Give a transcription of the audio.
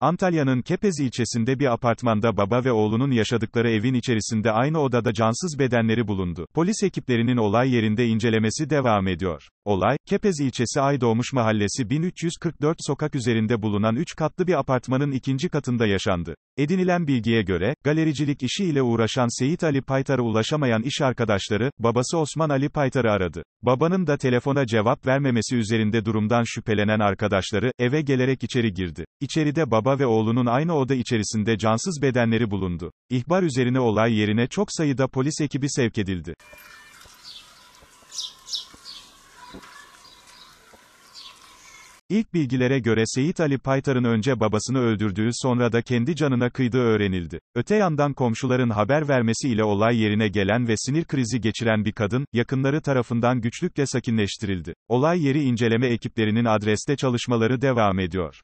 Antalya'nın Kepez ilçesinde bir apartmanda baba ve oğlunun yaşadıkları evin içerisinde aynı odada cansız bedenleri bulundu. Polis ekiplerinin olay yerinde incelemesi devam ediyor. Olay, Kepez ilçesi Aydoğmuş Mahallesi 1344 sokak üzerinde bulunan 3 katlı bir apartmanın ikinci katında yaşandı. Edinilen bilgiye göre, galericilik işi ile uğraşan Seyit Ali Paytar'a ulaşamayan iş arkadaşları, babası Osman Ali Paytar'ı aradı. Babanın da telefona cevap vermemesi üzerinde durumdan şüphelenen arkadaşları, eve gelerek içeri girdi. İçeride baba ve oğlunun aynı oda içerisinde cansız bedenleri bulundu. İhbar üzerine olay yerine çok sayıda polis ekibi sevk edildi. İlk bilgilere göre Seyit Ali Paytar'ın önce babasını öldürdüğü sonra da kendi canına kıydığı öğrenildi. Öte yandan komşuların haber vermesiyle olay yerine gelen ve sinir krizi geçiren bir kadın, yakınları tarafından güçlükle sakinleştirildi. Olay yeri inceleme ekiplerinin adreste çalışmaları devam ediyor.